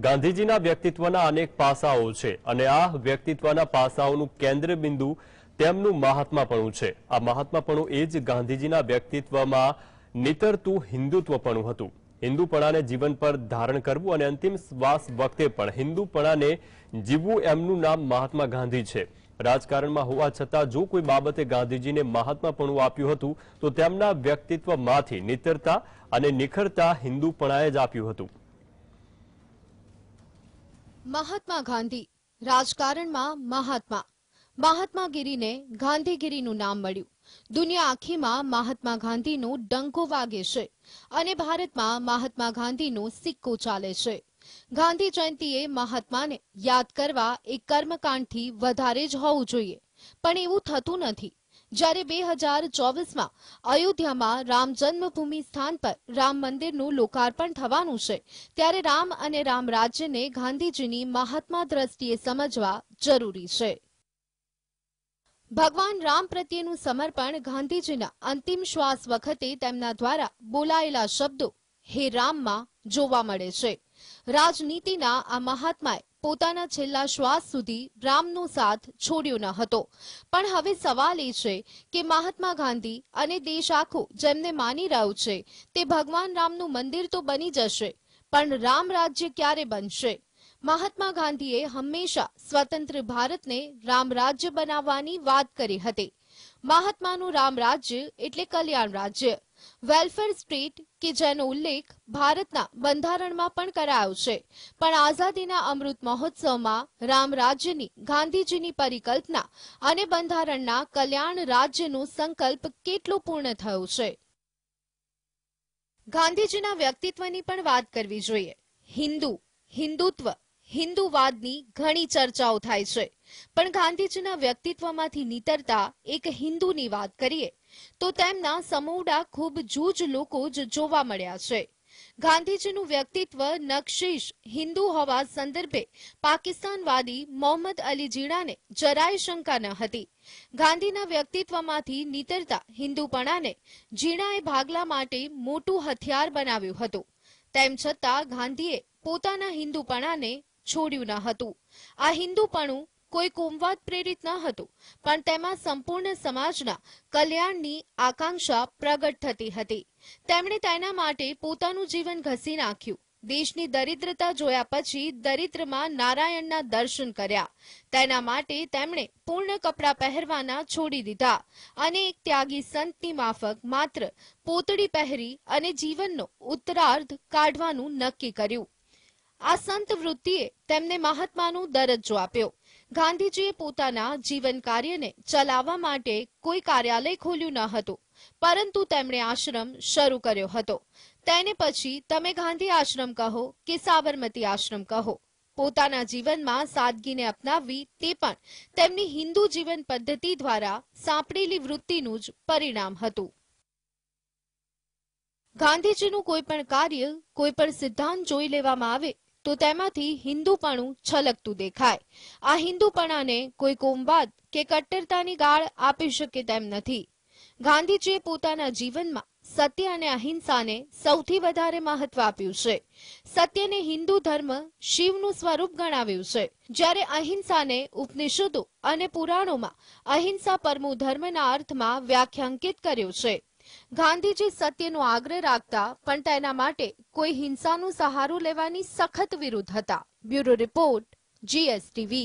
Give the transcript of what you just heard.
ગાંધીજીના વ્યક્તિત્વના અનેક પાસાઓ છે અને આ વ્યક્તિત્વના પાસાઓનું કેન્દ્ર બિંદુ તેમનું મહાત્માપણું છે આ મહાત્માપણું એ જ ગાંધીજીના વ્યક્તિત્વમાં નીતરતું હિન્દુત્વપણું હતું હિન્દુપણાને જીવન પર ધારણ કરવું અને અંતિમ શ્વાસ વખતે પણ હિન્દુપણાને જીવવું એમનું નામ મહાત્મા ગાંધી છે રાજકારણમાં હોવા છતાં જો કોઈ બાબતે ગાંધીજીને મહાત્માપણું આપ્યું હતું તો તેમના વ્યક્તિત્વમાંથી નીતરતા અને નિખરતા હિન્દુપણાએ જ આપ્યું હતું મહાત્મા ગાંધી રાજકારણમાં મહાત્મા મહાત્માગીરીને ગાંધીગીરીનું નામ મળ્યું દુનિયા આખીમાં મહાત્મા ગાંધીનું ડંકો વાગે છે અને ભારતમાં મહાત્મા ગાંધીનો સિક્કો ચાલે છે ગાંધી જયંતીએ મહાત્માને યાદ કરવા એ કર્મકાંડથી વધારે જ હોવું જોઈએ પણ એવું થતું નથી જ્યારે બે હજાર ચોવીસમાં અયોધ્યામાં રામ જન્મભૂમિ સ્થાન પર રામ મંદિરનું લોકાર્પણ થવાનું છે ત્યારે રામ અને રામ રાજ્યને ગાંધીજીની મહાત્મા દ્રષ્ટિએ સમજવા જરૂરી છે ભગવાન રામ પ્રત્યેનું સમર્પણ ગાંધીજીના અંતિમ શ્વાસ વખતે તેમના દ્વારા બોલાયેલા શબ્દો હે રામમાં જોવા મળે છે રાજનીતિના આ મહાત્માએ પોતાના છેલ્લા શ્વાસ સુધી રામનો સાથ છોડ્યો ન હતો પણ હવે સવાલ એ છે કે મહાત્મા ગાંધી અને દેશ આખો જેમને માની રહ્યું છે તે ભગવાન રામનું મંદિર તો બની જશે પણ રામ રાજ્ય ક્યારે બનશે મહાત્મા ગાંધીએ હંમેશા સ્વતંત્ર ભારતને રામ રાજ્ય બનાવવાની વાત કરી હતી મહાત્માનું રામ રાજ્ય એટલે કલ્યાણ રાજ્ય વેલફેર સ્ટેટ કે જેનો ઉલ્લેખ ભારતના બંધારણમાં પણ કરાયો છે પણ આઝાદીના અમૃત મહોત્સવમાં રામ રાજ્યની ગાંધીજીની પરિકલ્પના અને બંધારણના કલ્યાણ રાજ્યનો સંકલ્પ કેટલો પૂર્ણ થયો છે ગાંધીજીના વ્યક્તિત્વની પણ વાત કરવી જોઈએ હિન્દુ હિન્દુત્વ હિન્દુવાદની ઘણી ચર્ચાઓ થાય છે પણ ગાંધીજીના વ્યક્તિત્વમાંથી નીતરતા એક હિન્દુની વાત કરીએ તો તેમના સમૂહડા ખૂબ જૂજ લોકો જ જોવા મળ્યા છે ગાંધીજીનું વ્યક્તિત્વ નકશીશ હિન્દુ હોવા સંદર્ભે પાકિસ્તાનવાદી મોહમ્મદ અલી જીણાને જરાય શંકા ન હતી ગાંધીના વ્યક્તિત્વમાંથી નીતરતા હિન્દુપણાને જીણાએ ભાગલા માટે મોટું હથિયાર બનાવ્યું હતું તેમ છતાં ગાંધીએ પોતાના હિન્દુપણાને છોડ્યું ન હતું આ હિન્દુપણું કોઈ કોમવાદ પ્રેરિત ન હતું પણ તેમાં સંપૂર્ણ સમાજના કલ્યાણની આકાંક્ષા પ્રગટ થતી હતી તેમણે તેના માટે પોતાનું જીવન ઘસી નાખ્યું દેશની દરિદ્રતા જોયા પછી દરિદ્રમાં નારાયણના દર્શન કર્યા તેના માટે તેમણે પૂર્ણ કપડાં પહેરવાના છોડી દીધા અને એક ત્યાગી સંતની માફક માત્ર પોતડી પહેરી અને જીવનનો ઉત્તરાર્ધ કાઢવાનું નક્કી કર્યું આ સંત વૃત્તિએ તેમને મહાત્માનો દરજ્જો આપ્યો ગાંધીજીએ પોતાના જીવન કાર્યને ચલાવવા માટે કોઈ કાર્યાલય ખોલ્યું ન હતું પરંતુ તેમણે આશ્રમ શરૂ કર્યો હતો તેને પછી તમે ગાંધી આશ્રમ કહો કે સાબરમતી આશ્રમ કહો પોતાના જીવનમાં સાદગીને અપનાવવી તે પણ તેમની હિન્દુ જીવન પદ્ધતિ દ્વારા સાંપડેલી વૃત્તિનું જ પરિણામ હતું ગાંધીજીનું કોઈ પણ કાર્ય કોઈ પણ સિદ્ધાંત જોઈ લેવામાં આવે તો તેમાંથી હિન્દુપણું છલકતું દેખાય આ હિન્દુપણાને કોઈ કોમવાદ કે કટ્ટરતાની ગાળ આપી શકે તેમ નથી ગાંધીજીએ પોતાના જીવનમાં સત્ય અને અહિંસાને સૌથી વધારે મહત્વ આપ્યું છે સત્યને હિન્દુ ધર્મ શિવનું સ્વરૂપ ગણાવ્યું છે જ્યારે અહિંસાને ઉપનિષદો અને પુરાણોમાં અહિંસા પરમુ ધર્મના અર્થમાં વ્યાખ્યાંકિત કર્યો છે ગાંધીજી સત્યનો આગ્રહ રાખતા પણ તેના માટે કોઈ હિંસાનું સહારું લેવાની સખત વિરુદ્ધ હતા બ્યુરો રિપોર્ટ જીએસટીવી